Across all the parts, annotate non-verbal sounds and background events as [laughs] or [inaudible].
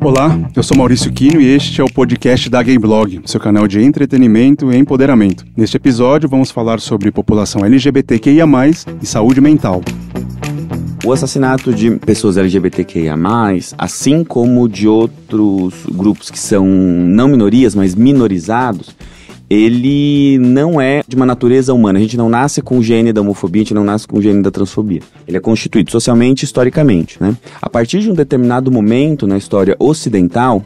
Olá, eu sou Maurício Quino e este é o podcast da Gay Blog, seu canal de entretenimento e empoderamento. Neste episódio vamos falar sobre população LGBTQIA+ e saúde mental. O assassinato de pessoas LGBTQIA, assim como de outros grupos que são não minorias, mas minorizados, ele não é de uma natureza humana. A gente não nasce com o gene da homofobia, a gente não nasce com o gene da transfobia. Ele é constituído socialmente e historicamente. Né? A partir de um determinado momento na história ocidental,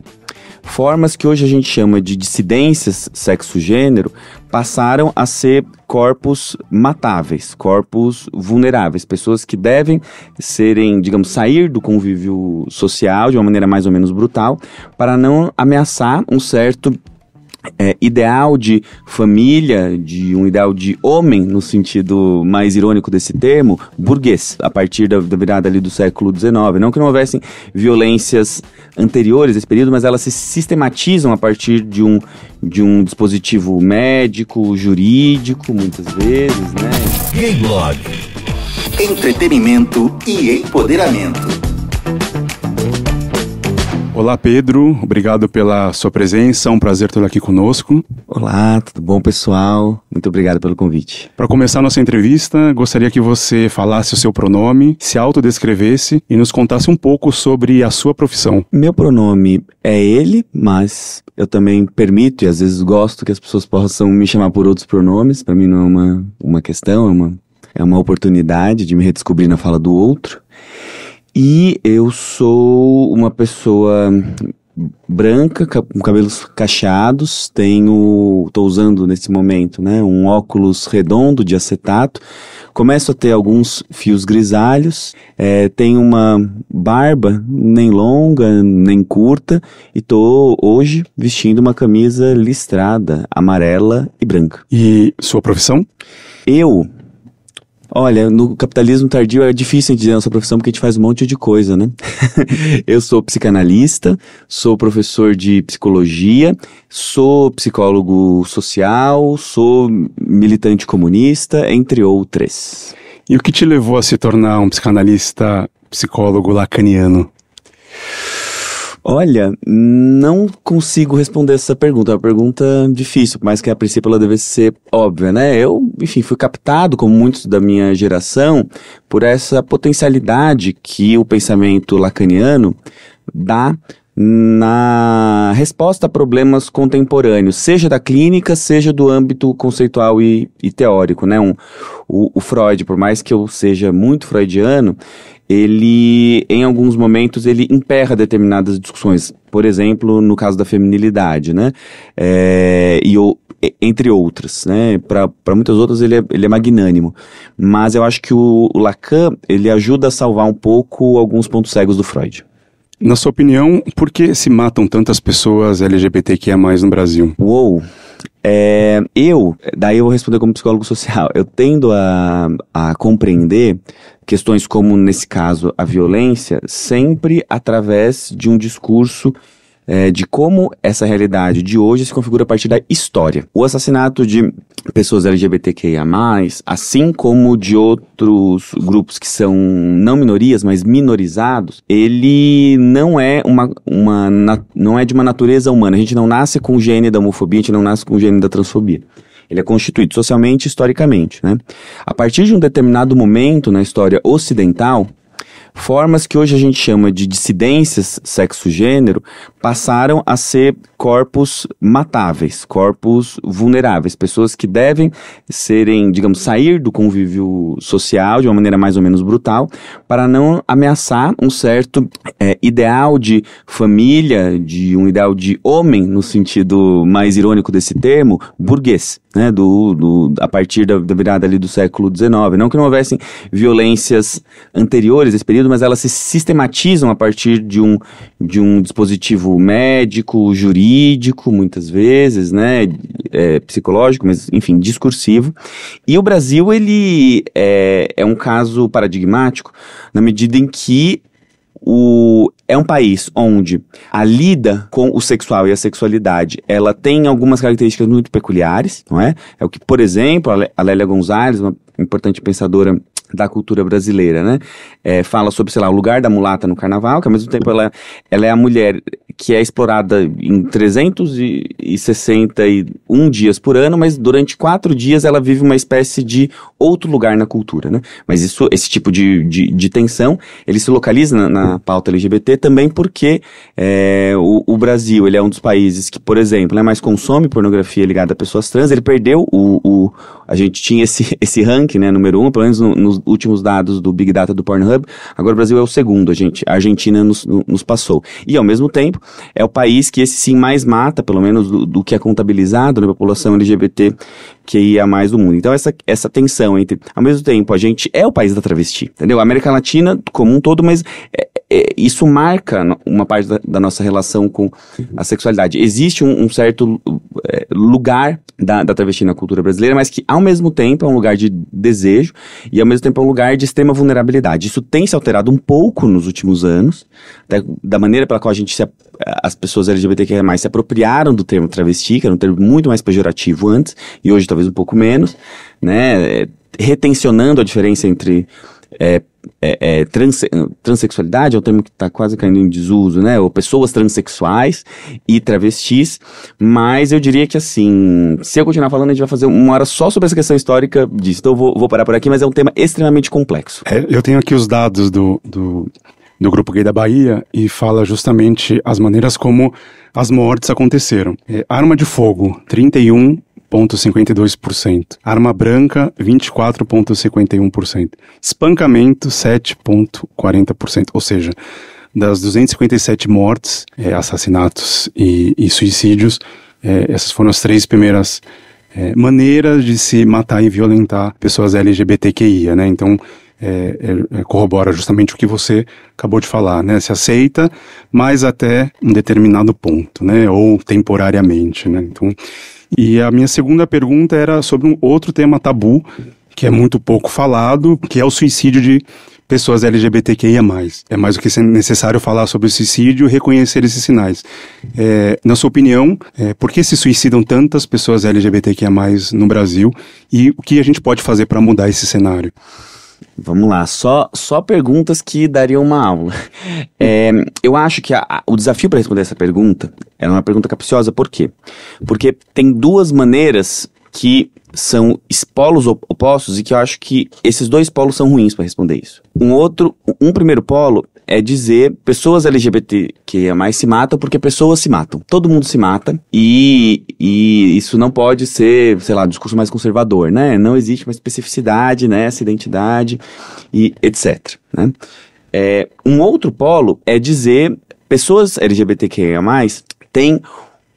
formas que hoje a gente chama de dissidências sexo-gênero passaram a ser corpos matáveis, corpos vulneráveis, pessoas que devem serem, digamos, sair do convívio social de uma maneira mais ou menos brutal para não ameaçar um certo é, ideal de família, de um ideal de homem, no sentido mais irônico desse termo, burguês, a partir da, da virada ali do século XIX. Não que não houvessem violências anteriores a esse período, mas elas se sistematizam a partir de um, de um dispositivo médico, jurídico, muitas vezes, né? blog Entretenimento e empoderamento. Olá, Pedro. Obrigado pela sua presença. É um prazer tê-lo aqui conosco. Olá, tudo bom, pessoal? Muito obrigado pelo convite. Para começar nossa entrevista, gostaria que você falasse o seu pronome, se autodescrevesse e nos contasse um pouco sobre a sua profissão. Meu pronome é ele, mas eu também permito e às vezes gosto que as pessoas possam me chamar por outros pronomes. Para mim não é uma, uma questão, é uma, é uma oportunidade de me redescobrir na fala do outro. E eu sou uma pessoa branca, com cabelos cacheados, tenho, estou usando nesse momento, né, um óculos redondo de acetato, começo a ter alguns fios grisalhos, é, tenho uma barba nem longa nem curta e estou hoje vestindo uma camisa listrada, amarela e branca. E sua profissão? Eu Olha, no capitalismo tardio é difícil dizer a nossa profissão porque a gente faz um monte de coisa, né? [laughs] eu sou psicanalista, sou professor de psicologia, sou psicólogo social, sou militante comunista, entre outras. E o que te levou a se tornar um psicanalista psicólogo lacaniano? Olha, não consigo responder essa pergunta. É uma pergunta difícil, mas que a princípio ela deve ser óbvia, né? Eu, enfim, fui captado, como muitos da minha geração, por essa potencialidade que o pensamento lacaniano dá na resposta a problemas contemporâneos, seja da clínica, seja do âmbito conceitual e, e teórico, né? Um, o, o, Freud, por mais que eu seja muito freudiano, ele, em alguns momentos, ele emperra determinadas discussões. Por exemplo, no caso da feminilidade, né? É, e o, entre outras, né? Para muitas outras ele é, ele é magnânimo. Mas eu acho que o, o Lacan, ele ajuda a salvar um pouco alguns pontos cegos do Freud. Na sua opinião, por que se matam tantas pessoas LGBTQIA+, no Brasil? Uou! É, eu, daí eu vou responder como psicólogo social, eu tendo a, a compreender questões como, nesse caso, a violência, sempre através de um discurso é, de como essa realidade de hoje se configura a partir da história. O assassinato de pessoas LGBTQIA, assim como de outros grupos que são não minorias, mas minorizados, ele não é uma, uma não é de uma natureza humana. A gente não nasce com o gene da homofobia, a gente não nasce com o gene da transfobia. Ele é constituído socialmente e historicamente. Né? A partir de um determinado momento na história ocidental, Formas que hoje a gente chama de dissidências sexo-gênero passaram a ser corpos matáveis, corpos vulneráveis, pessoas que devem serem, digamos, sair do convívio social de uma maneira mais ou menos brutal, para não ameaçar um certo é, ideal de família, de um ideal de homem, no sentido mais irônico desse termo, burguês né, do, do, a partir da, da, virada ali do século XIX. Não que não houvessem violências anteriores a esse período, mas elas se sistematizam a partir de um, de um dispositivo médico, jurídico, muitas vezes, né, é, psicológico, mas enfim, discursivo. E o Brasil, ele é, é um caso paradigmático na medida em que o, é um país onde a lida com o sexual e a sexualidade, ela tem algumas características muito peculiares, não é? É o que, por exemplo, a Lélia Gonzalez, uma importante pensadora da cultura brasileira, né? É, fala sobre, sei lá, o lugar da mulata no carnaval, que ao mesmo tempo ela, é, ela é a mulher que é explorada em 361 dias por ano, mas durante quatro dias ela vive uma espécie de outro lugar na cultura, né? Mas isso, esse tipo de, de, de tensão, ele se localiza na, na pauta LGBT também porque é, o, o, Brasil, ele é um dos países que, por exemplo, né, mais consome pornografia ligada a pessoas trans, ele perdeu o... o a gente tinha esse, [laughs] esse ranking, né, número um, pelo menos no, no últimos dados do Big Data do Pornhub, agora o Brasil é o segundo, a, gente, a Argentina nos, nos passou. E ao mesmo tempo, é o país que esse sim mais mata, pelo menos do, do que é contabilizado na né, população LGBT que ia é mais do mundo. Então essa, essa tensão entre, ao mesmo tempo, a gente é o país da travesti, entendeu? A América Latina como um todo, mas é, é, isso marca uma parte da, da, nossa relação com uhum. a sexualidade. Existe um, um certo é, lugar da, da, travesti na cultura brasileira, mas que ao mesmo tempo é um lugar de desejo e ao mesmo tempo é um lugar de extrema vulnerabilidade. Isso tem se alterado um pouco nos últimos anos, até da maneira pela qual a gente se, as pessoas LGBTQIA+, se apropriaram do termo travesti, que era um termo muito mais pejorativo antes, e hoje talvez um pouco menos, né, é, retencionando a diferença entre é, é, é, transexualidade é um termo que está quase caindo em desuso, né? Ou pessoas transexuais e travestis. Mas eu diria que, assim, se eu continuar falando, a gente vai fazer uma hora só sobre essa questão histórica disso. Então eu vou, vou parar por aqui, mas é um tema extremamente complexo. É, eu tenho aqui os dados do, do, do Grupo Gay da Bahia e fala justamente as maneiras como as mortes aconteceram. É, arma de fogo, 31 7,52%. Arma branca, 24,51%. Espancamento, 7,40%. Ou seja, das 257 mortes, é, assassinatos e, e suicídios, é, essas foram as três primeiras é, maneiras de se matar e violentar pessoas LGBTQIA, né? Então, é, é, é, corrobora justamente o que você acabou de falar, né? Se aceita, mas até um determinado ponto, né? Ou temporariamente, né? Então, e a minha segunda pergunta era sobre um outro tema tabu que é muito pouco falado, que é o suicídio de pessoas LGBTQIA+. É mais do que necessário falar sobre o suicídio e reconhecer esses sinais. É, na sua opinião, é, por que se suicidam tantas pessoas LGBTQIA+, no Brasil? E o que a gente pode fazer para mudar esse cenário? Vamos lá, só, só perguntas que dariam uma aula. É, eu acho que a, a, o desafio para responder essa pergunta é uma pergunta capciosa, por quê? Porque tem duas maneiras que são polos opostos e que eu acho que esses dois polos são ruins para responder isso. Um outro, um primeiro polo é dizer pessoas LGBT que é mais se matam porque pessoas se matam. Todo mundo se mata e, e isso não pode ser, sei lá, um discurso mais conservador, né? Não existe uma especificidade nessa né? identidade e etc, né? É, um outro polo é dizer pessoas LGBTQIA+, têm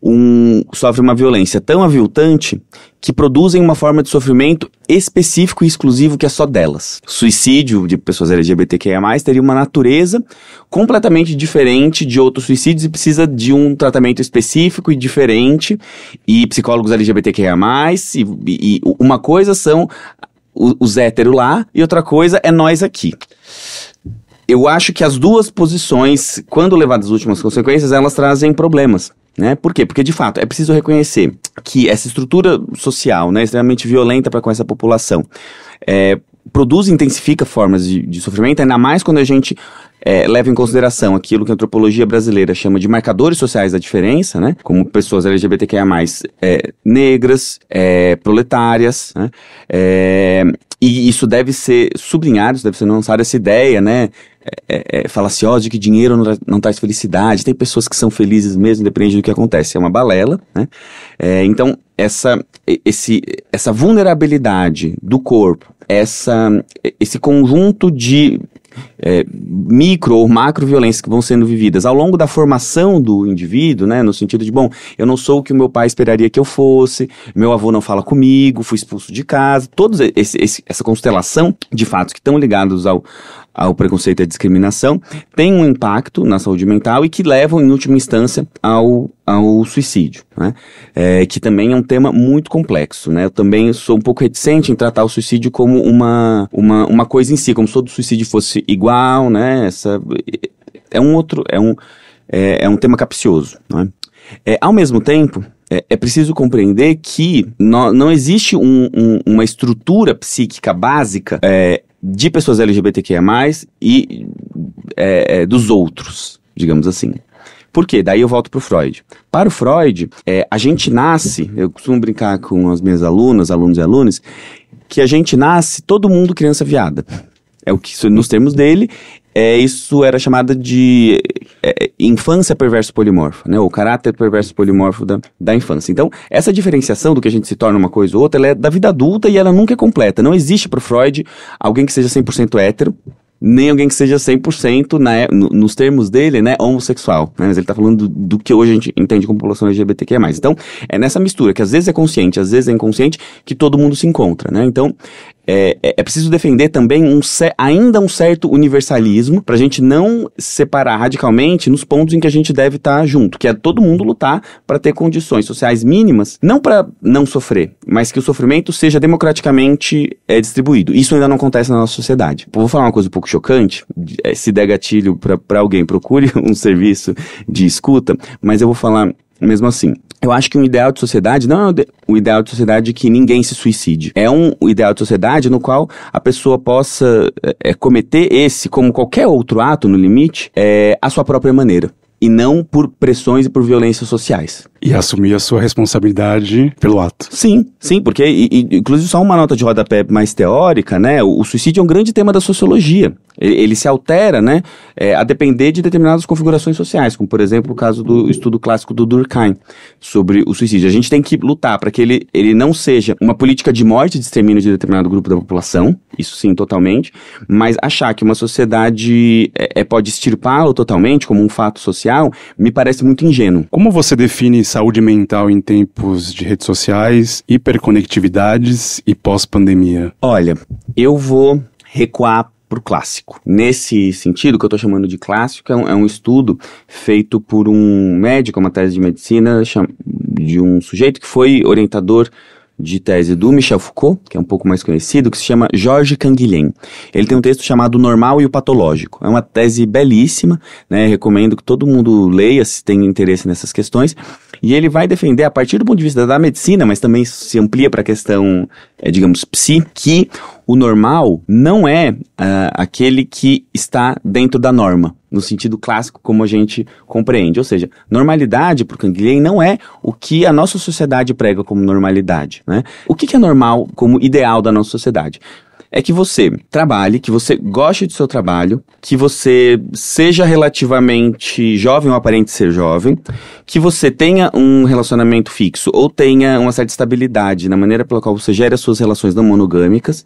um, sofre uma violência tão aviltante que produzem uma forma de sofrimento específico e exclusivo que é só delas. Suicídio de pessoas LGBTQIA+, teria uma natureza completamente diferente de outros suicídios e precisa de um tratamento específico e diferente. E psicólogos LGBTQIA+, e, e uma coisa são os héteros lá e outra coisa é nós aqui. Eu acho que as duas posições, quando levadas às últimas consequências, elas trazem problemas. Né? Por quê? Porque, de fato, é preciso reconhecer que essa estrutura social né, extremamente violenta para com essa população é, produz e intensifica formas de, de sofrimento, ainda mais quando a gente é, leva em consideração aquilo que a antropologia brasileira chama de marcadores sociais da diferença, né? Como pessoas LGBTQIA+, é, negras, é, proletárias, né? É, e isso deve ser sublinhado, deve ser lançado essa ideia, né? É, é, é falaciosa de que dinheiro não, não traz felicidade. Tem pessoas que são felizes mesmo, independente do que acontece. É uma balela, né? É, então, essa, esse, essa vulnerabilidade do corpo, essa, esse conjunto de é, micro ou macro violências que vão sendo vividas ao longo da formação do indivíduo, né, no sentido de, bom, eu não sou o que o meu pai esperaria que eu fosse, meu avô não fala comigo, fui expulso de casa, toda essa constelação de fatos que estão ligados ao, ao preconceito e à discriminação, tem um impacto na saúde mental e que levam, em última instância, ao, ao suicídio, né? É, que também é um tema muito complexo, né? Eu também sou um pouco reticente em tratar o suicídio como uma, uma, uma coisa em si, como se todo suicídio fosse igual, né? Essa, é um outro, é um, é, é um tema capcioso, né? É, ao mesmo tempo, é, é preciso compreender que não, não existe um, um, uma estrutura psíquica básica é, de pessoas LGBTQIA+, e é, é, dos outros, digamos assim. Por quê? Daí eu volto para o Freud. Para o Freud, é, a gente nasce, eu costumo brincar com as minhas alunas, alunos e alunas, que a gente nasce todo mundo criança viada. É o que, nos termos dele, é, isso era chamado de é, é infância perverso polimorfa, né? O caráter perverso polimorfo da, da infância. Então, essa diferenciação do que a gente se torna uma coisa ou outra, ela é da vida adulta e ela nunca é completa. Não existe para Freud alguém que seja 100% hétero, nem alguém que seja 100% na, né, nos termos dele, né, homossexual. Né? Mas ele está falando do, do, que hoje a gente entende como população LGBTQIA+. Então, é nessa mistura, que às vezes é consciente, às vezes é inconsciente, que todo mundo se encontra, né? Então, é, é, é preciso defender também um, ainda um certo universalismo para a gente não separar radicalmente nos pontos em que a gente deve estar tá junto, que é todo mundo lutar para ter condições sociais mínimas, não para não sofrer, mas que o sofrimento seja democraticamente é, distribuído. Isso ainda não acontece na nossa sociedade. Vou falar uma coisa um pouco chocante, é, se der gatilho para alguém, procure [laughs] um serviço de escuta, mas eu vou falar mesmo assim. Eu acho que um ideal de sociedade não é o ideal de sociedade que ninguém se suicide. É um ideal de sociedade no qual a pessoa possa é, é cometer esse, como qualquer outro ato, no limite, é, à sua própria maneira e não por pressões e por violências sociais. E assumir a sua responsabilidade pelo ato. Sim, sim, porque, e, e, inclusive, só uma nota de rodapé mais teórica, né? O, o, suicídio é um grande tema da sociologia. Ele, ele se altera, né? É, a depender de determinadas configurações sociais, como, por exemplo, o caso do estudo clássico do Durkheim sobre o suicídio. A gente tem que lutar para que ele, ele não seja uma política de morte, de extermínio de determinado grupo da população, isso sim, totalmente, mas achar que uma sociedade é, é pode extirpá-lo totalmente como um fato social social, me parece muito ingênuo. Como você define saúde mental em tempos de redes sociais, hiperconectividades e pós-pandemia? Olha, eu vou recuar para o clássico. Nesse sentido, que eu estou chamando de clássico, é um, é um, estudo feito por um médico, uma tese de medicina, de um sujeito que foi orientador de tese do Michel Foucault, que é um pouco mais conhecido, que se chama Jorge Canguilhem. Ele tem um texto chamado Normal e o Patológico. É uma tese belíssima, né? Recomendo que todo mundo leia se tem interesse nessas questões. E ele vai defender, a partir do ponto de vista da medicina, mas também se amplia para a questão, é, digamos, psi, que o normal não é uh, aquele que está dentro da norma, no sentido clássico como a gente compreende. Ou seja, normalidade para o Canguilhem não é o que a nossa sociedade prega como normalidade. Né? O que, que é normal como ideal da nossa sociedade? é que você trabalhe, que você goste do seu trabalho, que você seja relativamente jovem ou aparente ser jovem, que você tenha um relacionamento fixo ou tenha uma certa estabilidade na maneira pela qual você gera suas relações não monogâmicas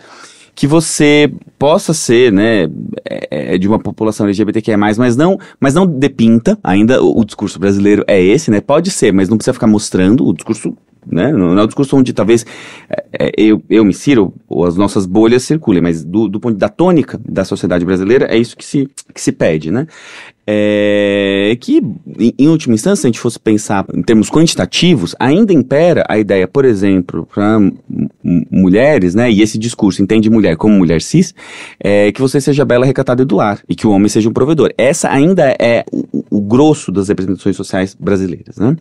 que você possa ser, né, é, é de uma população LGBTQIA+, é mas não, mas não depinta, ainda o, o discurso brasileiro é esse, né, pode ser, mas não precisa ficar mostrando, o discurso né? Não é o discurso onde talvez é, é eu, eu me sirvo ou as nossas bolhas circulem, mas do, do ponto da tônica da sociedade brasileira é isso que se, que se pede, né? É, é, que, em, em última instância, se a gente fosse pensar em termos quantitativos, ainda impera a ideia, por exemplo, para mulheres, né? E esse discurso entende mulher como mulher cis, é, que você seja bela, recatada e do lar, e que o homem seja um provedor. Essa ainda é o, o grosso das representações sociais brasileiras, né?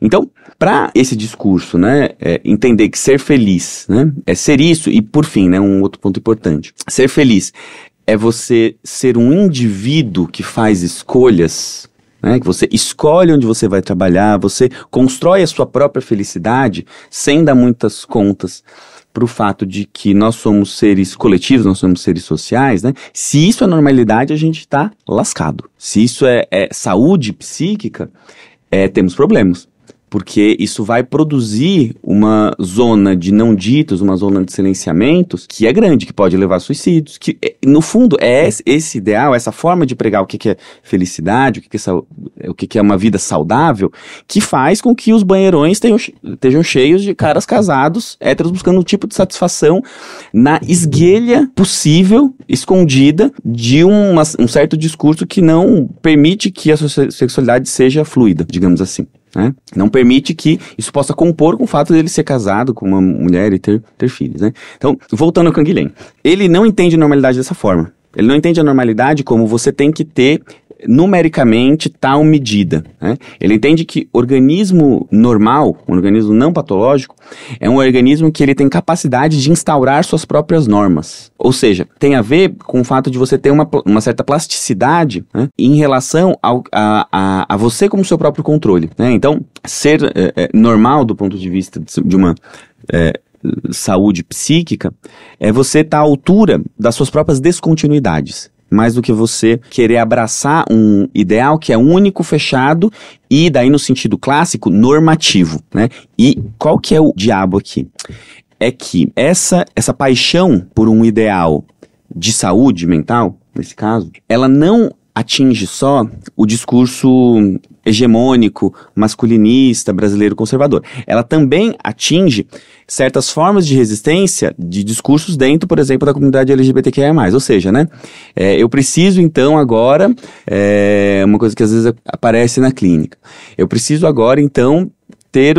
Então, para esse discurso, né, é entender que ser feliz, né, é ser isso e por fim, né, um outro ponto importante. Ser feliz é você ser um indivíduo que faz escolhas né, que você escolhe onde você vai trabalhar, você constrói a sua própria felicidade sem dar muitas contas para o fato de que nós somos seres coletivos, nós somos seres sociais, né? Se isso é normalidade, a gente está lascado. Se isso é, é saúde psíquica, é, temos problemas porque isso vai produzir uma zona de não ditos, uma zona de silenciamentos que é grande, que pode levar a suicídios, que é, no fundo é esse ideal, essa forma de pregar o que é felicidade, o é que é, uma vida saudável, que faz com que os banheirões tenham, estejam cheios de caras casados, héteros buscando um tipo de satisfação na esguelha possível, escondida, de uma, um certo discurso que não permite que a sexualidade seja fluida, digamos assim. Né? Não permite que isso possa compor com o fato dele ser casado com uma mulher e ter, ter filhos. Né? Então, voltando ao Canguilhem, ele não entende normalidade dessa forma. Ele não entende a normalidade como você tem que ter numericamente tal tá medida. Né? Ele entende que organismo normal, um organismo não patológico, é um organismo que ele tem capacidade de instaurar suas próprias normas. Ou seja, tem a ver com o fato de você ter uma, uma certa plasticidade né, em relação ao, a, a, a, você como seu próprio controle. Né? Então, ser é, é normal do ponto de vista de uma é, saúde psíquica é você estar tá à altura das suas próprias descontinuidades mais do que você querer abraçar um ideal que é único, fechado e daí no sentido clássico, normativo, né? E qual que é o diabo aqui? É que essa essa paixão por um ideal de saúde mental, nesse caso, ela não atinge só o discurso hegemônico, masculinista, brasileiro conservador. Ela também atinge certas formas de resistência de discursos dentro, por exemplo, da comunidade LGBTQIA+. Ou seja, né, é, eu preciso então agora, é, uma coisa que às vezes aparece na clínica, eu preciso agora então ter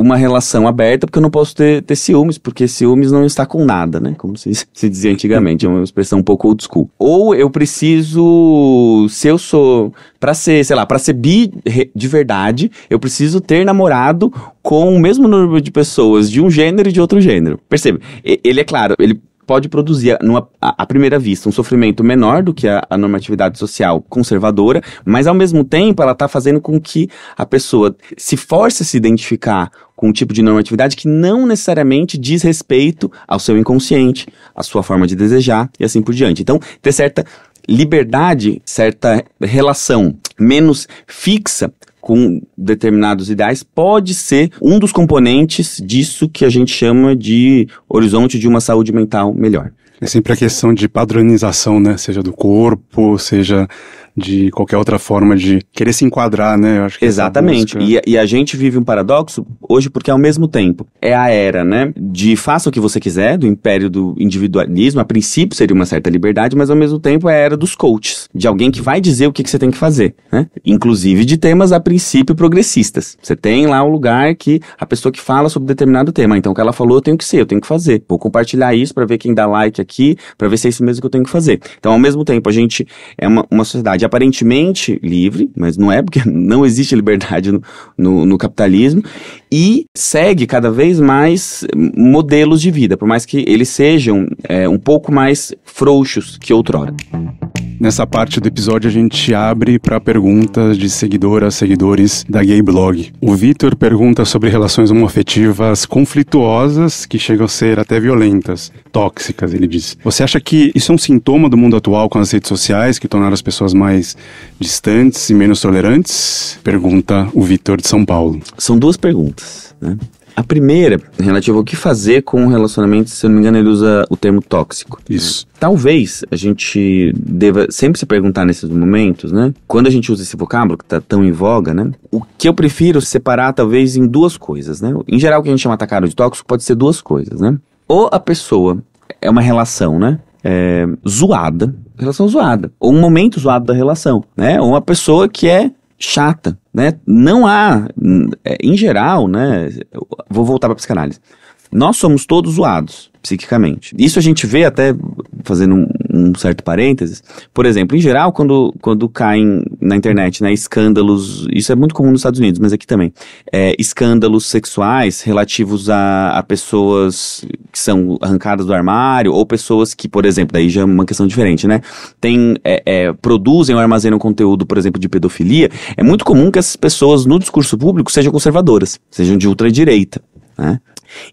uma relação aberta, porque eu não posso ter, ter ciúmes, porque ciúmes não está com nada, né? Como se, [laughs] se dizia antigamente, é uma expressão um pouco old school. Ou eu preciso, se eu sou, para ser, sei lá, para ser bi de verdade, eu preciso ter namorado com o mesmo número de pessoas de um gênero e de outro gênero. Percebe? Ele é claro, ele pode produzir, numa, à primeira vista, um sofrimento menor do que a, a normatividade social conservadora, mas ao mesmo tempo ela está fazendo com que a pessoa se force a se identificar com um tipo de normatividade que não necessariamente diz respeito ao seu inconsciente, à sua forma de desejar e assim por diante. Então, ter certa liberdade, certa relação menos fixa com determinados ideais pode ser um dos componentes disso que a gente chama de horizonte de uma saúde mental melhor. É sempre a questão de padronização, né? Seja do corpo, seja de qualquer outra forma de querer se enquadrar, né? É Exatamente. e, e, a gente vive um paradoxo hoje porque é ao mesmo tempo é a era, né, de faça o que você quiser, do império do individualismo, a princípio seria uma certa liberdade, mas ao mesmo tempo é a era dos coaches, de alguém que vai dizer o que, que você tem que fazer, né? Inclusive de temas a princípio progressistas. Você tem lá um lugar que a pessoa que fala sobre determinado tema, então o que ela falou eu tenho que ser, eu tenho que fazer. Vou compartilhar isso para ver quem dá like aqui, para ver se é isso mesmo que eu tenho que fazer. Então ao mesmo tempo a gente é uma, uma sociedade liberdade aparentemente livre, mas não é, porque [laughs] não existe liberdade no, no, no capitalismo, e segue cada vez mais modelos de vida, por mais que eles sejam é, um pouco mais frouxos que outrora. Nessa parte do episódio a gente abre para perguntas de seguidoras, seguidores da Gay Blog. O Vitor pergunta sobre relações homoafetivas conflituosas que chegam a ser até violentas, tóxicas, ele diz. Você acha que isso é um sintoma do mundo atual com as redes sociais que tornaram as pessoas mais distantes e menos tolerantes? Pergunta o Vitor de São Paulo. São duas perguntas, né? A primeira, relativa ao que fazer com o relacionamento, se eu não me engano, ele usa o termo tóxico. Né? Isso. Talvez a gente deva sempre se perguntar nesses momentos, né? Quando a gente usa esse vocábulo que tá tão em voga, né? O que eu prefiro separar, talvez, em duas coisas, né? Em geral, o que a gente chama atacado de tóxico pode ser duas coisas, né? Ou a pessoa é uma relação, né? É, zoada, relação zoada, ou um momento zoado da relação, né? Ou uma pessoa que é chata, né? Não há, hum, é, em geral, né? Vou voltar para psicanálise. Nós somos todos zoados psiquicamente. Isso a gente vê até fazendo um, um certo parênteses. Por exemplo, em geral, quando, quando caem na internet né, escândalos, isso é muito comum nos Estados Unidos, mas aqui também, é, escândalos sexuais relativos a, a pessoas que são arrancadas do armário ou pessoas que, por exemplo, daí já é uma questão diferente, né? Tem, é, é, produzem ou armazenam conteúdo, por exemplo, de pedofilia. É muito comum que essas pessoas no discurso público sejam conservadoras, sejam de ultradireita. Né?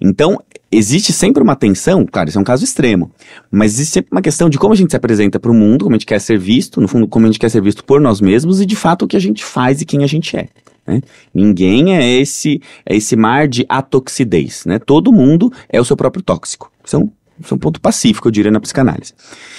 Então, existe sempre uma tensão, claro, isso é um caso extremo, mas existe sempre uma questão de como a gente se apresenta para o mundo, como a gente quer ser visto, no fundo, como a gente quer ser visto por nós mesmos e, de fato, o que a gente faz e quem a gente é. Né? Ninguém é esse, é esse mar de atoxidez, né? Todo mundo é o seu próprio tóxico. isso é um é ponto pacífico, eu diria, na psicanálise.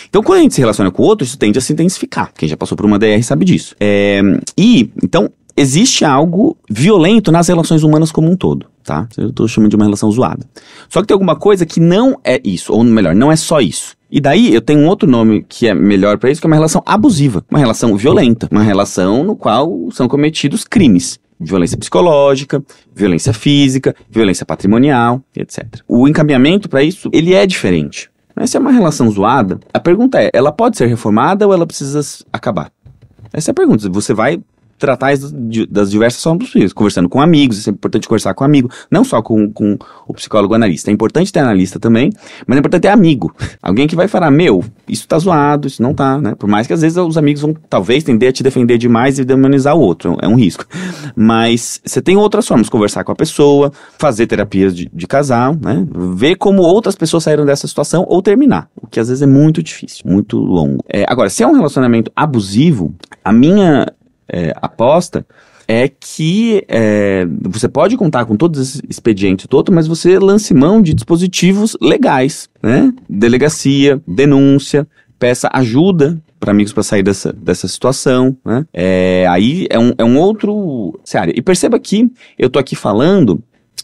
Então, quando a gente se relaciona com o outro, isso tende a se intensificar. Quem já passou por uma DR sabe disso. É, e, então, existe algo violento nas relações humanas como um todo, tá? Eu estou chamando de uma relação zoada. Só que tem alguma coisa que não é isso, ou melhor, não é só isso. E daí eu tenho um outro nome que é melhor para isso, que é uma relação abusiva, uma relação violenta, uma relação no qual são cometidos crimes. Violência psicológica, violência física, violência patrimonial, etc. O encaminhamento para isso, ele é diferente. Mas se é uma relação zoada, a pergunta é, ela pode ser reformada ou ela precisa acabar? Essa é a pergunta. Você vai tratar das diversas formas possíveis, conversando com amigos, é sempre importante conversar com amigo, não só com, com o psicólogo analista. É importante ter analista também, mas é importante ter amigo. Alguém que vai falar, meu, isso tá zoado, isso não tá, né? Por mais que às vezes os amigos vão, talvez, tender a te defender demais e demonizar o outro, é um risco. Mas você tem outras formas, conversar com a pessoa, fazer terapias de, de casal, né? Ver como outras pessoas saíram dessa situação ou terminar, o que às vezes é muito difícil, muito longo. É, agora, se é um relacionamento abusivo, a minha é, aposta é que é, você pode contar com todos esses expedientes todo, mas você lance mão de dispositivos legais, né? Delegacia, denúncia, peça ajuda para amigos para sair dessa, dessa situação, né? É, aí é um, é um outro cenário. E perceba que eu tô aqui falando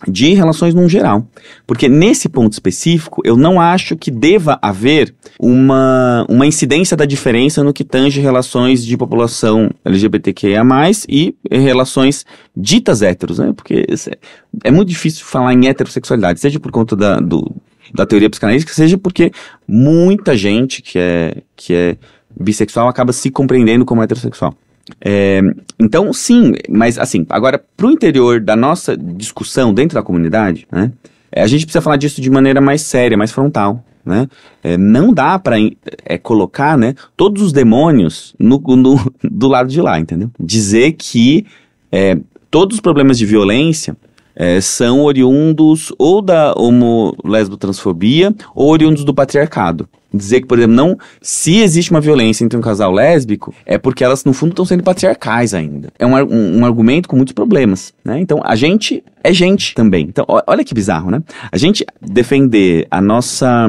de relações num geral. Porque nesse ponto específico, eu não acho que deva haver uma, uma incidência da diferença no que tange relações de população LGBTQIA+, e relações ditas héteros, né? Porque é, é muito difícil falar em heterossexualidade, seja por conta da, do, da teoria psicanalítica, seja porque muita gente que é, que é bissexual acaba se compreendendo como heterossexual. É, então, sim, mas assim, agora, para o interior da nossa discussão dentro da comunidade, né, é, a gente precisa falar disso de maneira mais séria, mais frontal. Né? É, não dá para é, colocar né, todos os demônios no, no, [laughs] do lado de lá, entendeu? Dizer que é, todos os problemas de violência é, são oriundos ou da homo-lesbo-transfobia ou oriundos do patriarcado dizer que, por exemplo, não. Se existe uma violência entre um casal lésbico, é porque elas, no fundo, estão sendo patriarcais ainda. É um, um, um, argumento com muitos problemas, né? Então, a gente é gente também. Então, olha que bizarro, né? A gente defender a nossa.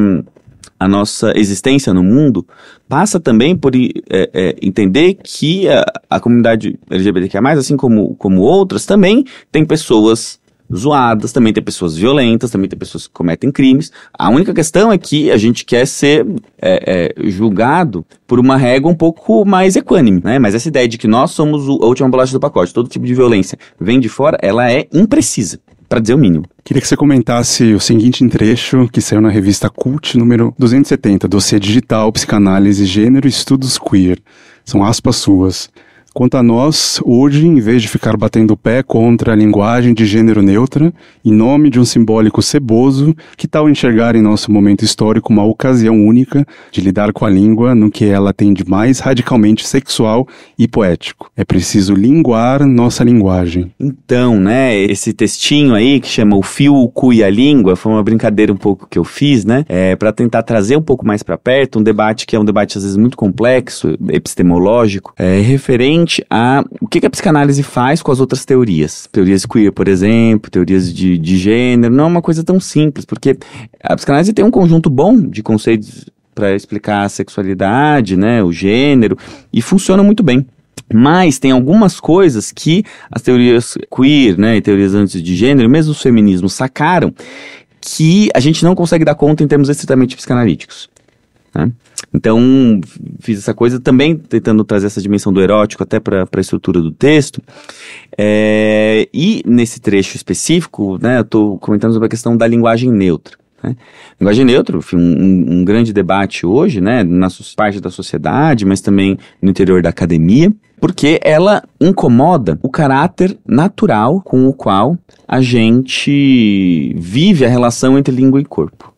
A nossa existência no mundo passa também por é, é, entender que a, a comunidade LGBTQIA, assim como, como outras, também tem pessoas zoadas, também tem pessoas violentas, também tem pessoas que cometem crimes. A única questão é que a gente quer ser é, é, julgado por uma regra um pouco mais equânime, né? Mas essa ideia de que nós somos a última bolacha do pacote, todo tipo de violência vem de fora, ela é imprecisa para dizer o mínimo. Queria que você comentasse o seguinte trecho que saiu na revista Cult número 270, Dossiê Digital, Psicanálise, Gênero e Estudos Queer. São aspas suas. Quanto a nós, hoje, em vez de ficar batendo o pé contra a linguagem de gênero neutra, em nome de um simbólico ceboso, que tal enxergar em nosso momento histórico uma ocasião única de lidar com a língua no que ela tem de mais radicalmente sexual e poético? É preciso linguar nossa linguagem. Então, né, esse textinho aí que chama O Fio, o Cu e a Língua foi uma brincadeira um pouco que eu fiz, né, é, para tentar trazer um pouco mais para perto um debate que é um debate às vezes muito complexo, epistemológico, é, referente frente a o que, que a psicanálise faz com as outras teorias. Teorias queer, por exemplo, teorias de, de gênero, não é uma coisa tão simples, porque a psicanálise tem um conjunto bom de conceitos para explicar a sexualidade, né, o gênero, e funciona muito bem. Mas tem algumas coisas que as teorias queer, né, e teorias antes de gênero, mesmo o feminismo, sacaram que a gente não consegue dar conta em termos estritamente psicanalíticos. Né? Então, fiz essa coisa também tentando trazer essa dimensão do erótico até para a estrutura do texto. É, e nesse trecho específico, né, eu estou comentando sobre a questão da linguagem neutra. Né? Linguagem neutra, enfim, um, um, grande debate hoje, né, na parte da sociedade, mas também no interior da academia, porque ela incomoda o caráter natural com o qual a gente vive a relação entre língua e corpo.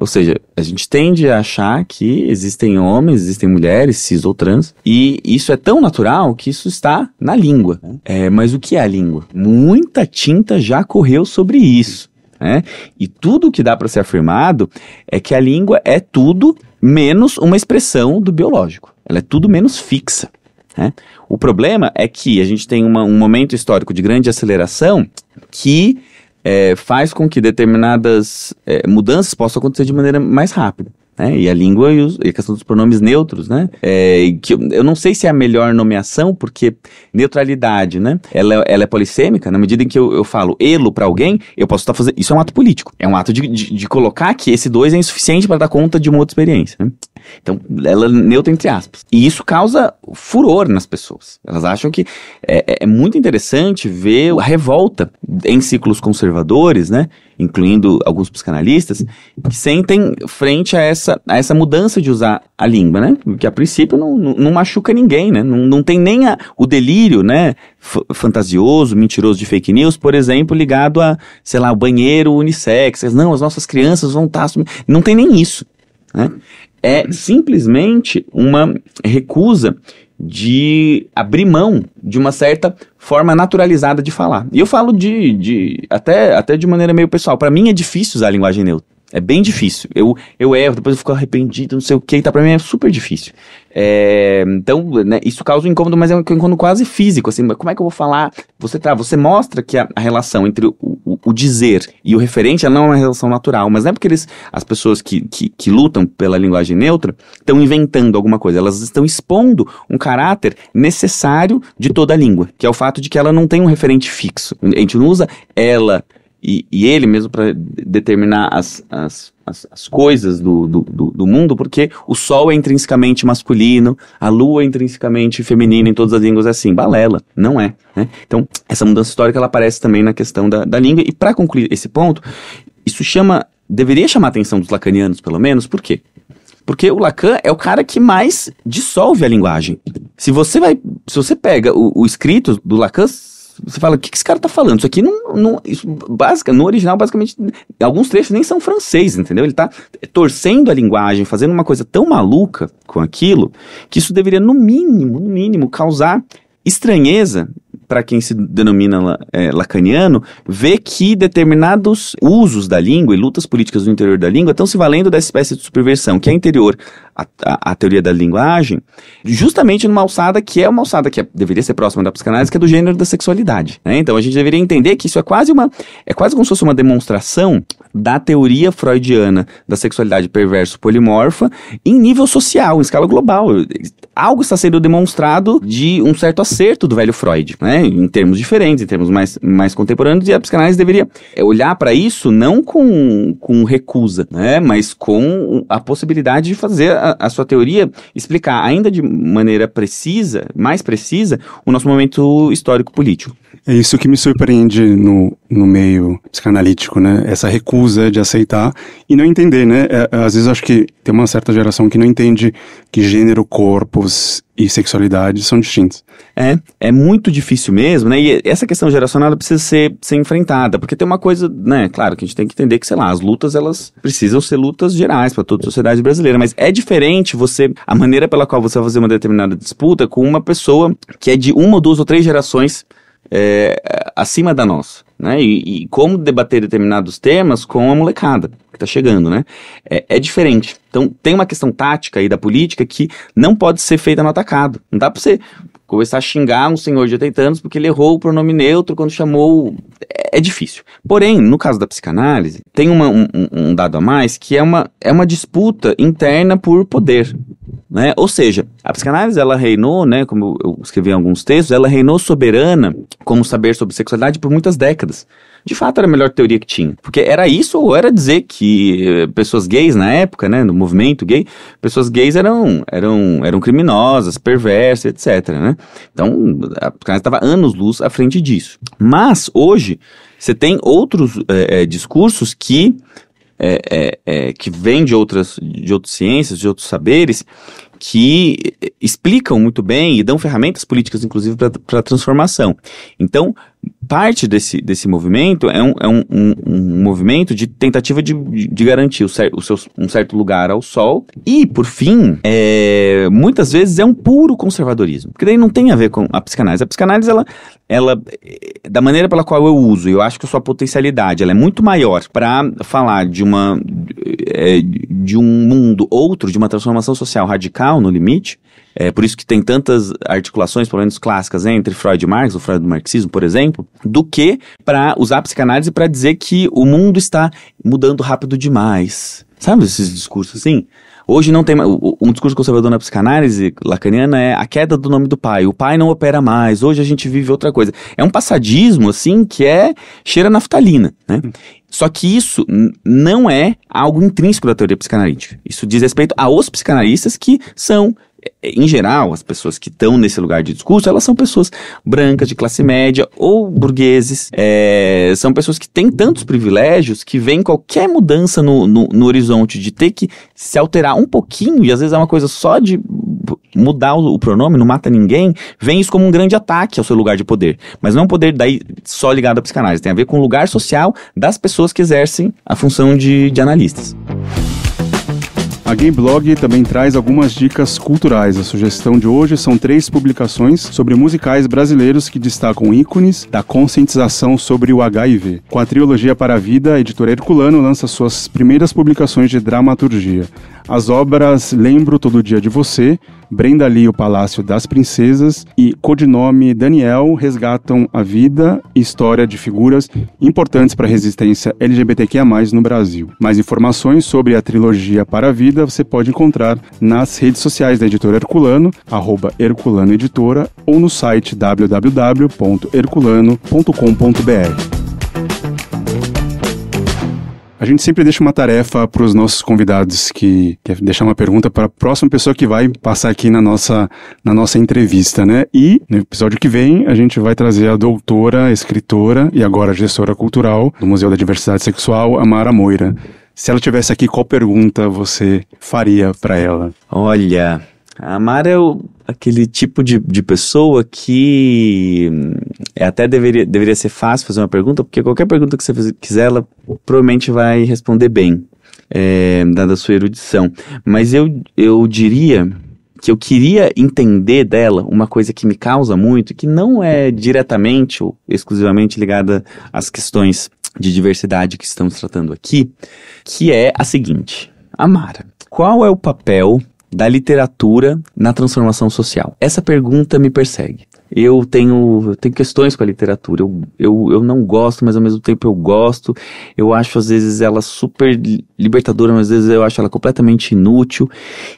Ou seja, a gente tende a achar que existem homens, existem mulheres, cis ou trans, e isso é tão natural que isso está na língua. Né? É, mas o que é a língua? Muita tinta já correu sobre isso. Né? E tudo o que dá para ser afirmado é que a língua é tudo menos uma expressão do biológico. Ela é tudo menos fixa. Né? O problema é que a gente tem uma, um momento histórico de grande aceleração que é, faz com que determinadas é, mudanças possam acontecer de maneira mais rápida. Né? E a língua e, os, e, a questão dos pronomes neutros, né? É, que eu, eu, não sei se é a melhor nomeação, porque neutralidade, né? Ela, ela é polissêmica, na medida em que eu, eu falo elo para alguém, eu posso estar tá fazendo. Isso é um ato político. É um ato de, de, de colocar que esse dois é insuficiente para dar conta de uma outra experiência. Né? Então, ela é neutra entre aspas. E isso causa furor nas pessoas. Elas acham que é, é, é muito interessante ver a revolta em ciclos conservadores, né? Incluindo alguns psicanalistas, que sentem frente a essa, a essa mudança de usar a língua, né? Que a princípio não, não, não machuca ninguém, né? Não, não tem nem a, o delírio, né? F fantasioso, mentiroso de fake news, por exemplo, ligado a, sei lá, o banheiro unissex. Não, as nossas crianças vão estar. Tá não tem nem isso. Né? é simplesmente uma recusa de abrir mão de uma certa forma naturalizada de falar. E eu falo de, de até, até de maneira meio pessoal. Para mim é difícil usar a linguagem neutra. É bem difícil. Eu, eu erro, depois eu fico arrependido, não sei o que, tá? Pra mim é super difícil. É, então, né, isso causa um incômodo, mas é um incômodo quase físico, assim, como é que eu vou falar? Você tá, você mostra que a, a relação entre o, o, o, dizer e o referente, ela não é uma relação natural, mas não é porque eles, as pessoas que, que, que lutam pela linguagem neutra estão inventando alguma coisa, elas estão expondo um caráter necessário de toda a língua, que é o fato de que ela não tem um referente fixo. A gente não usa ela e, e ele mesmo para determinar as, as, as, as coisas do, do, do, mundo, porque o Sol é intrinsecamente masculino, a Lua é intrinsecamente feminina em todas as línguas, é assim, balela, não é. Né? Então, essa mudança histórica ela aparece também na questão da, da língua, e para concluir esse ponto, isso chama, deveria chamar a atenção dos lacanianos, pelo menos, por quê? Porque o Lacan é o cara que mais dissolve a linguagem. Se você vai, se você pega o, o escrito do Lacan, você fala, o que, que esse cara tá falando? Isso aqui não. não isso, basic, no original, basicamente, alguns trechos nem são francês, entendeu? Ele tá torcendo a linguagem, fazendo uma coisa tão maluca com aquilo, que isso deveria, no mínimo, no mínimo, causar estranheza para quem se denomina é, lacaniano, vê que determinados usos da língua e lutas políticas no interior da língua estão se valendo dessa espécie de superversão, que é interior à, à, à teoria da linguagem, justamente numa alçada que é uma alçada que é, deveria ser próxima da psicanálise, que é do gênero da sexualidade. Né? Então a gente deveria entender que isso é quase uma. é quase como se fosse uma demonstração da teoria freudiana da sexualidade perverso polimorfa em nível social, em escala global. Algo está sendo demonstrado de um certo acerto do velho Freud, né? né, em termos diferentes, em termos mais, mais contemporâneos, e a psicanálise deveria é, olhar para isso não com, com recusa, né, mas com a possibilidade de fazer a, a sua teoria explicar ainda de maneira precisa, mais precisa, o nosso momento histórico-político. É isso que me surpreende no, no meio psicanalítico, né? Essa recusa de aceitar e não entender, né? É, às vezes acho que tem uma certa geração que não entende que gênero, corpos e sexualidade são distintos. É, é muito difícil mesmo, né? E essa questão geracional precisa ser, ser enfrentada, porque tem uma coisa, né? Claro que a gente tem que entender que, sei lá, as lutas elas precisam ser lutas gerais para toda a sociedade brasileira, mas é diferente você, a maneira pela qual você vai fazer uma determinada disputa com uma pessoa que é de uma, duas ou três gerações é, acima da nossa né? E, e, como debater determinados temas com a molecada que está chegando, né? É, é, diferente. Então tem uma questão tática aí da política que não pode ser feita no atacado. Não dá para você começar a xingar um senhor de 80 anos porque ele errou o pronome neutro quando chamou. É, é difícil. Porém, no caso da psicanálise, tem uma, um, um dado a mais que é uma, é uma disputa interna por poder. Né? Ou seja, a psicanálise ela reinou, né, como eu escrevi em alguns textos, ela reinou soberana como saber sobre sexualidade por muitas décadas. De fato, era a melhor teoria que tinha. Porque era isso ou era dizer que eh, pessoas gays na época, né, no movimento gay, pessoas gays eram eram eram criminosas, perversas, etc, né? Então, a psicanálise estava anos luz à frente disso. Mas hoje você tem outros é, discursos que é, é, é, que vem de outras de outras ciências, de outros saberes, que eh, explicam muito bem e dão ferramentas políticas, inclusive, para a transformação. Então, parte desse, desse movimento é um, é um, um, um movimento de tentativa de, de garantir o, cer, o seu, um certo lugar ao sol. E, por fim, é, muitas vezes é um puro conservadorismo. Porque daí não tem a ver com a psicanálise. A psicanálise, ela, ela, da maneira pela qual eu uso, eu acho que a sua potencialidade ela é muito maior para falar de uma é, de um mundo outro, de uma transformação social radical no limite. É por isso que tem tantas articulações, pelo menos clássicas, entre Freud e Marx, o Freud do marxismo, por exemplo, do que para usar a psicanálise para dizer que o mundo está mudando rápido demais. Sabe esses discursos assim? Hoje não tem mais. Um discurso conservador na psicanálise lacaniana é a queda do nome do pai. O pai não opera mais. Hoje a gente vive outra coisa. É um passadismo, assim, que é cheira naftalina, né? Só que isso não é algo intrínseco da teoria psicanalítica. Isso diz respeito aos psicanalistas que são é, em geral, as pessoas que estão nesse lugar de discurso, elas são pessoas brancas, de classe média ou burgueses. É, são pessoas que têm tantos privilégios que vem qualquer mudança no, no, no, horizonte de ter que se alterar um pouquinho, e às vezes é uma coisa só de mudar o, o pronome, não mata ninguém, vem isso como um grande ataque ao seu lugar de poder. Mas não é poder daí só ligado à psicanálise, tem a ver com o lugar social das pessoas que exercem a função de, de analistas. A Blog também traz algumas dicas culturais. A sugestão de hoje são três publicações sobre musicais brasileiros que destacam ícones da conscientização sobre o HIV. Com a trilogia para a vida, a editora Herculano lança suas primeiras publicações de dramaturgia. As obras Lembro Todo Dia de Você, Brenda Lee, O Palácio das Princesas e Codinome Daniel resgatam a vida e história de figuras importantes para a resistência LGBTQIA+, no Brasil. Mais informações sobre a trilogia Para a Vida você pode encontrar nas redes sociais da editora Herculano, arroba Herculano Editora, ou no site www.herculano.com.br. A gente sempre deixa uma tarefa para os nossos convidados, que, que é deixar uma pergunta para a próxima pessoa que vai passar aqui na nossa, na nossa entrevista, né? E no episódio que vem, a gente vai trazer a doutora, escritora e agora gestora cultural do Museu da Diversidade Sexual, Amara Moira. Se ela tivesse aqui, qual pergunta você faria para ela? Olha, a Mara é o, aquele tipo de, de pessoa que hum, é, até deveria, deveria ser fácil fazer uma pergunta, porque qualquer pergunta que você quiser, ela provavelmente vai responder bem, é, dada a sua erudição. Mas eu, eu diria que eu queria entender dela uma coisa que me causa muito, que não é diretamente ou exclusivamente ligada às questões de diversidade que estamos tratando aqui, que é a seguinte: Amara, qual é o papel da literatura na transformação social? Essa pergunta me persegue eu tenho, eu tenho questões com a literatura. Eu, eu, eu não gosto, mas ao mesmo tempo eu gosto. Eu acho às vezes ela super libertadora, mas às vezes eu acho ela completamente inútil.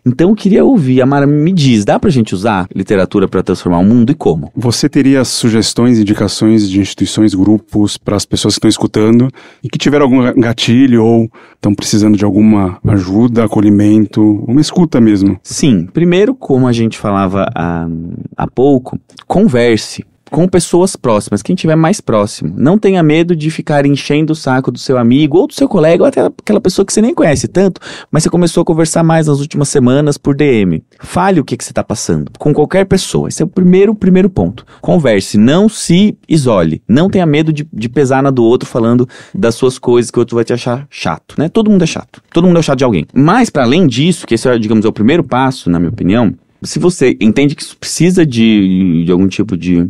Então eu queria ouvir. Amara, me diz, dá pra gente usar literatura para transformar o mundo e como? Você teria sugestões, indicações de instituições, grupos para as pessoas que estão escutando e que tiveram algum gatilho ou estão precisando de alguma ajuda, acolhimento, uma escuta mesmo? Sim. Primeiro, como a gente falava há, há pouco, com converse com pessoas próximas, quem tiver mais próximo. Não tenha medo de ficar enchendo o saco do seu amigo ou do seu colega ou até aquela pessoa que você nem conhece tanto, mas você começou a conversar mais nas últimas semanas por DM. Fale o que, que você está passando com qualquer pessoa. Esse é o primeiro, primeiro ponto. Converse, não se isole. Não tenha medo de, de pesar na do outro falando das suas coisas que o outro vai te achar chato, né? Todo mundo é chato. Todo mundo é chato de alguém. Mas para além disso, que esse é, digamos, é o primeiro passo, na minha opinião, se você entende que precisa de, de algum tipo de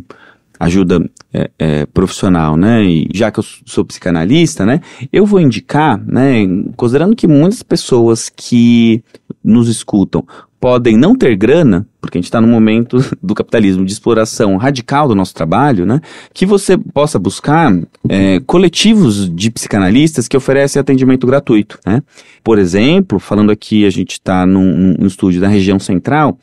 ajuda é, é, profissional, né? E já que eu sou psicanalista, né? Eu vou indicar, né? Considerando que muitas pessoas que nos escutam podem não ter grana, porque a gente está num momento [laughs] do capitalismo de exploração radical do nosso trabalho, né? Que você possa buscar é, coletivos de psicanalistas que oferecem atendimento gratuito, né? Por exemplo, falando aqui, a gente está num, num estúdio da região central.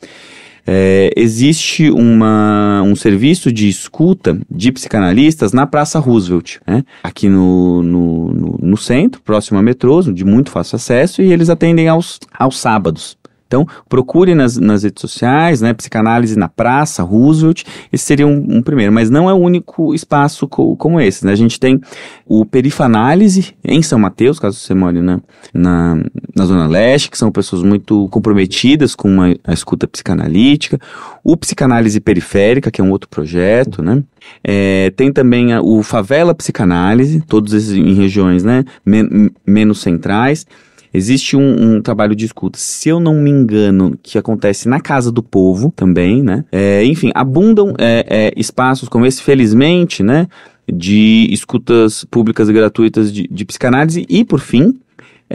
É, existe uma, um serviço de escuta de psicanalistas na Praça Roosevelt, né? aqui no, no, no, no centro, próximo a metrô, de muito fácil acesso, e eles atendem aos, aos sábados. Então, procure nas, nas redes sociais, né, psicanálise na praça, Roosevelt, esse seria um, um primeiro, mas não é o único espaço co, como esse, né? A gente tem o perifanálise em São Mateus, caso você more né, na, na Zona Leste, que são pessoas muito comprometidas com uma, a escuta psicanalítica, o psicanálise periférica, que é um outro projeto, né? É, tem também a, o favela psicanálise, todos esses em regiões, né, men menos centrais, Existe um, um, trabalho de escuta, se eu não me engano, que acontece na Casa do Povo também, né? É, enfim, abundam é, é, espaços como esse, felizmente, né? de escutas públicas e gratuitas de, de, psicanálise e, por fim,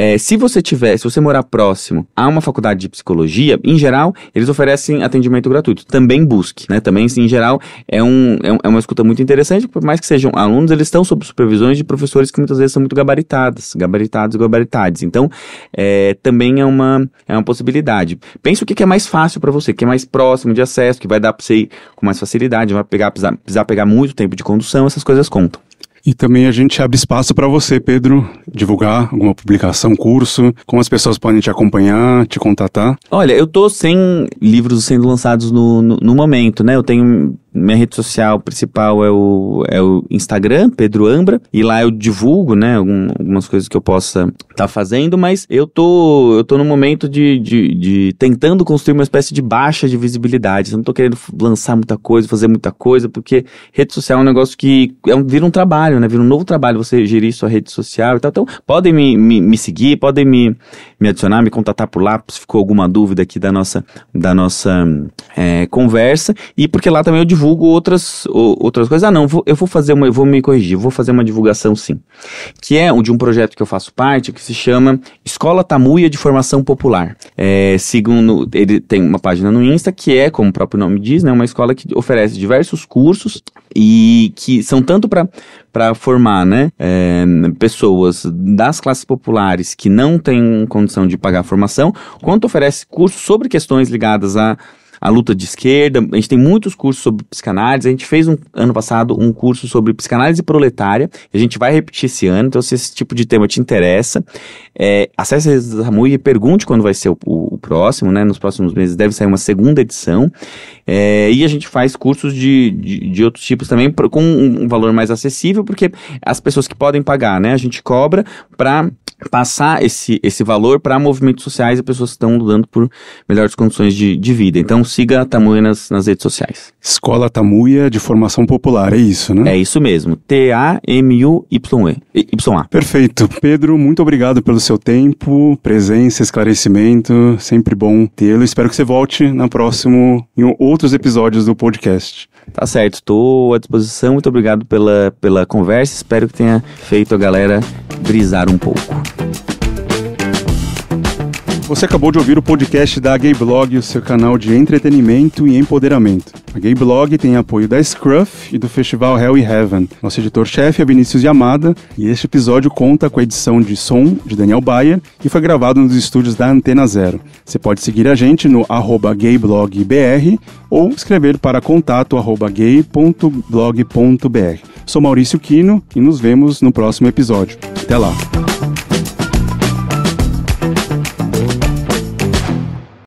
é, se você tiver, se você morar próximo a uma faculdade de psicologia, em geral, eles oferecem atendimento gratuito. Também busque, né? Também, assim, em geral, é, é, um, é, uma escuta muito interessante, por mais que sejam alunos, eles estão sob supervisões de professores que muitas vezes são muito gabaritadas, gabaritados, gabaritados. Então, é, também é uma, é uma possibilidade. Pense o que, que é mais fácil para você, que é mais próximo de acesso, que vai dar para você ir com mais facilidade, vai pegar, precisar, precisar pegar muito tempo de condução, essas coisas contam. E também a gente abre espaço para você, Pedro, divulgar alguma publicação, curso, como as pessoas podem te acompanhar, te contatar. Olha, eu tô sem livros sendo lançados no, no, no momento, né? Eu tenho minha rede social principal é o, é o Instagram, Pedro Ambra, e lá eu divulgo, né, algum, algumas coisas que eu possa estar tá fazendo, mas eu tô, eu tô no momento de, de, de, tentando construir uma espécie de baixa de visibilidade, eu não tô querendo lançar muita coisa, fazer muita coisa, porque rede social é um negócio que é um, vira um trabalho, né, vira um novo trabalho, você gerir sua rede social e tal, então podem me, me, me seguir, podem me, me adicionar, me contatar por lá, se ficou alguma dúvida aqui da nossa, da nossa é, conversa, e porque lá também eu divulgo divulgo outras, outras coisas. Ah, não, vou, eu vou fazer uma, eu vou me corrigir, vou fazer uma divulgação sim. Que é de um projeto que eu faço parte, que se chama Escola Tamuia de Formação Popular. É, segundo, ele tem uma página no Insta que é, como o próprio nome diz, né, uma escola que oferece diversos cursos e que são tanto para para formar né, é, pessoas das classes populares que não têm condição de pagar a formação, quanto oferece cursos sobre questões ligadas a a luta de esquerda. A gente tem muitos cursos sobre psicanálise. A gente fez um, ano passado um curso sobre psicanálise proletária. A gente vai repetir esse ano. Então, se esse tipo de tema te interessa, é, acesse a Rede da Ramu e pergunte quando vai ser o, o, o, próximo, né? Nos próximos meses deve sair uma segunda edição. É, e a gente faz cursos de, de, de outros tipos também com um valor mais acessível, porque as pessoas que podem pagar, né? A gente cobra para passar esse, esse valor para movimentos sociais e pessoas que estão lutando por melhores condições de, de vida. Então siga a Tamuia nas, nas redes sociais. Escola Tamuia de Formação Popular, é isso, né? É isso mesmo. T-A-M-U-Y-E. Y-A. Perfeito. Pedro, muito obrigado pelo seu tempo, presença, esclarecimento. Sempre bom tê-lo. Espero que você volte na próximo, em outros episódios do podcast. Tá certo, estou à disposição. Muito obrigado pela, pela conversa. Espero que tenha feito a galera brisar um pouco. Você acabou de ouvir o podcast da Gay Blog, o seu canal de entretenimento e empoderamento. A Gay Blog tem apoio da Scruff e do festival Hell Heaven. Nosso editor-chefe é Vinícius Yamada e este episódio conta com a edição de som de Daniel Bayer, que foi gravado nos estúdios da Antena Zero. Você pode seguir a gente no gayblogbr ou escrever para contato gay.blog.br. Sou Maurício Quino e nos vemos no próximo episódio. Até lá!